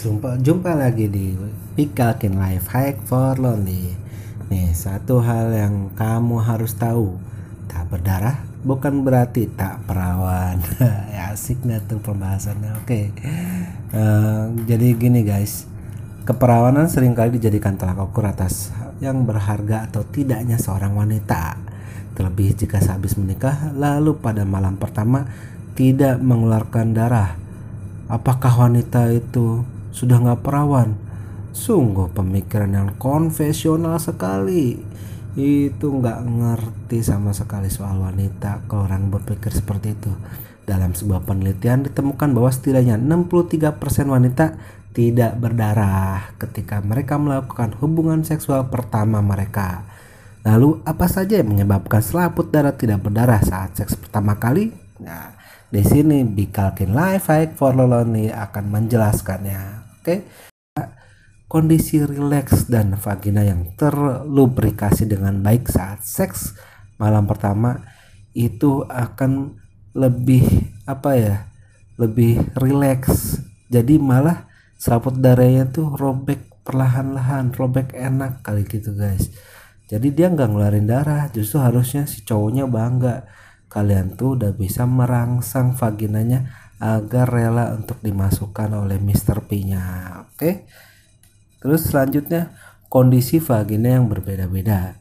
jumpa, jumpa lagi di pikalkin Life Hack for Lonely. Nih, satu hal yang kamu harus tahu, tak berdarah bukan berarti tak perawan. ya, asik nih tuh pembahasannya. Oke, okay. uh, eh, jadi gini guys, keperawanan seringkali dijadikan tolak ukur atas yang berharga atau tidaknya seorang wanita. Terlebih jika sehabis menikah, lalu pada malam pertama tidak mengeluarkan darah apakah wanita itu sudah nggak perawan. Sungguh pemikiran yang konvensional sekali. Itu nggak ngerti sama sekali soal wanita kalau orang berpikir seperti itu. Dalam sebuah penelitian ditemukan bahwa setidaknya 63% wanita tidak berdarah ketika mereka melakukan hubungan seksual pertama mereka. Lalu apa saja yang menyebabkan selaput darah tidak berdarah saat seks pertama kali? Nah, di sini Bikalkin Life Hack for Lonely akan menjelaskannya kondisi rileks dan vagina yang terlubrikasi dengan baik saat seks malam pertama itu akan lebih apa ya lebih rileks jadi malah selaput darahnya tuh robek perlahan-lahan robek enak kali gitu guys jadi dia nggak ngeluarin darah justru harusnya si cowoknya bangga kalian tuh udah bisa merangsang vaginanya agar rela untuk dimasukkan oleh Mr. P-nya. Oke. Terus selanjutnya kondisi vagina yang berbeda-beda.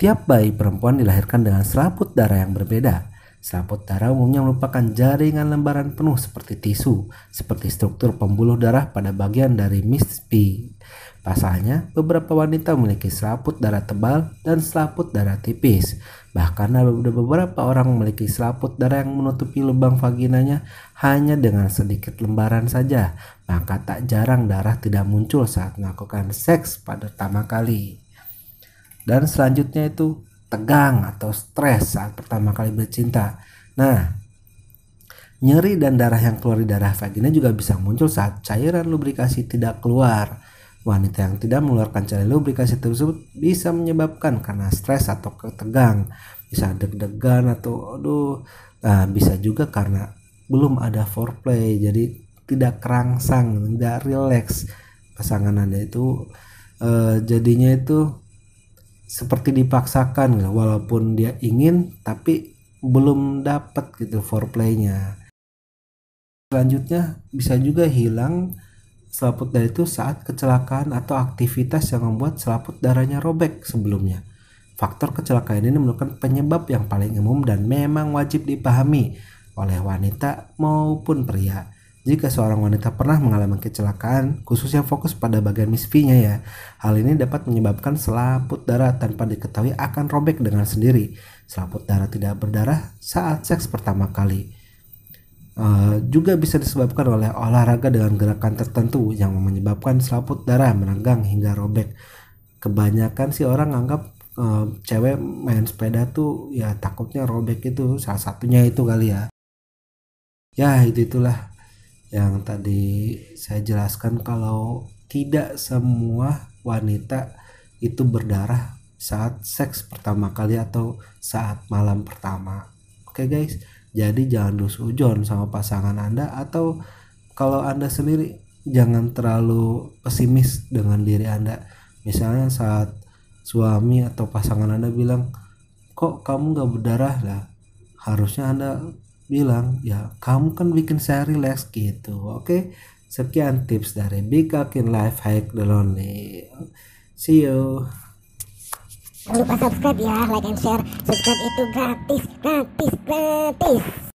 Tiap bayi perempuan dilahirkan dengan selaput darah yang berbeda. Selaput darah umumnya merupakan jaringan lembaran penuh seperti tisu, seperti struktur pembuluh darah pada bagian dari Miss P. Pasalnya, beberapa wanita memiliki selaput darah tebal dan selaput darah tipis. Bahkan ada beberapa orang memiliki selaput darah yang menutupi lubang vaginanya hanya dengan sedikit lembaran saja, maka tak jarang darah tidak muncul saat melakukan seks pada pertama kali. Dan selanjutnya itu tegang atau stres saat pertama kali bercinta. Nah, Nyeri dan darah yang keluar di darah vagina juga bisa muncul saat cairan lubrikasi tidak keluar. Wanita yang tidak mengeluarkan cairan lubrikasi tersebut bisa menyebabkan karena stres atau ketegang, bisa deg-degan atau aduh, nah, bisa juga karena belum ada foreplay, jadi tidak kerangsang, tidak rileks pasangan anda itu eh, jadinya itu seperti dipaksakan gitu, walaupun dia ingin tapi belum dapat gitu foreplaynya selanjutnya bisa juga hilang selaput darah itu saat kecelakaan atau aktivitas yang membuat selaput darahnya robek sebelumnya. Faktor kecelakaan ini merupakan penyebab yang paling umum dan memang wajib dipahami oleh wanita maupun pria. Jika seorang wanita pernah mengalami kecelakaan, khususnya fokus pada bagian misfinya ya, hal ini dapat menyebabkan selaput darah tanpa diketahui akan robek dengan sendiri. Selaput darah tidak berdarah saat seks pertama kali. Eh, juga bisa disebabkan oleh olahraga dengan gerakan tertentu yang menyebabkan selaput darah menegang hingga robek. Kebanyakan sih orang anggap uh, cewek main sepeda tuh ya takutnya robek itu salah satunya itu kali ya. Ya itu itulah yang tadi saya jelaskan kalau tidak semua wanita itu berdarah saat seks pertama kali atau saat malam pertama. Oke okay guys, jadi jangan dusujon sama pasangan Anda atau kalau Anda sendiri jangan terlalu pesimis dengan diri Anda. Misalnya saat suami atau pasangan Anda bilang, kok kamu gak berdarah lah? Harusnya Anda bilang, ya kamu kan bikin saya relax gitu. Oke, sekian tips dari Big Life Hack The Lonely. See you. Jangan lupa subscribe ya, like and share. Subscribe itu gratis, gratis, gratis.